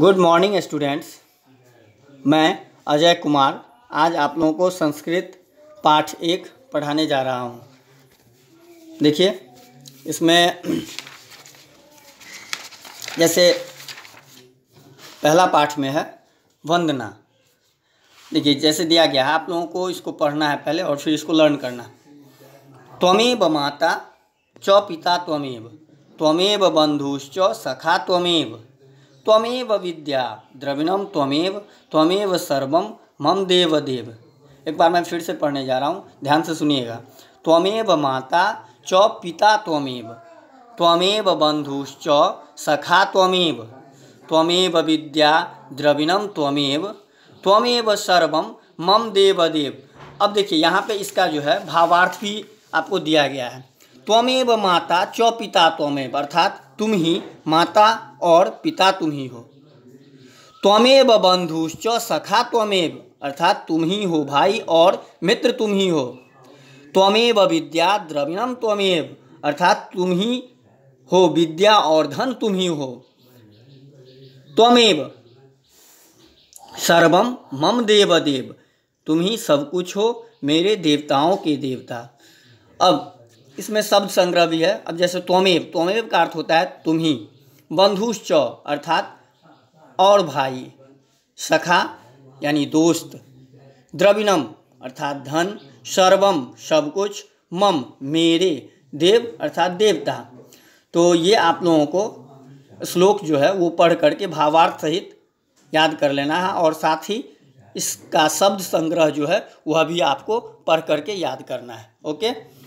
good morning students मैं अजय कुमार आज आप लोगों को संस्कृत पाठ एक पढ़ाने जा रहा हूँ देखिए इसमें जैसे पहला पाठ में है वंदना देखिए जैसे दिया गया है आप लोगों को इसको पढ़ना है पहले और फिर इसको लर्न करना त्वमेव माता च पिता त्वमेव त्वमेव बंधुश्च सखा त्वमेव त्वमेव विद्या द्रविणम त्वमेव त्वमेव सर्वम मम देव देव एक बार मैं फिर से पढ़ने जा रहा हूँ ध्यान से सुनिएगा त्वमेव माता च पिता त्वमेव त्वमेव बंधुश्च सखा त्वमेव त्वमेव विद्या द्रविणम त्वमेव त्वमेव सर्वम मम देव देव अब देखिए यहाँ पे इसका जो है भावार्थ भी आपको दिया गया है त्वमेव माता च पिता त्वमेव अर्थात तुम ही माता और पिता तुम ही हो त्वमेव बंधुश्च सखा त्वमेव अर्थात तुम ही हो भाई और मित्र तुम ही हो त्वमेव विद्या द्रविणम त्वमेव अर्थात तुम ही हो विद्या और धन तुम ही हो त्वमेव सर्वम मम देव देव तुम ही सब कुछ हो मेरे देवताओं के देवता अब इसमें शब्द संग्रह भी है अब जैसे त्वमेव त्वमेव का अर्थ होता है तुम ही बंधुश्च अर्थात और भाई सखा यानी दोस्त द्रविणम अर्थात धन सर्वम सब कुछ मम मेरे देव अर्थात देवता तो ये आप लोगों को श्लोक जो है वो पढ़ करके भावार्थ सहित याद कर लेना है और साथ ही इसका शब्द संग्रह जो है वह भी आपको पढ़ करके याद करना है ओके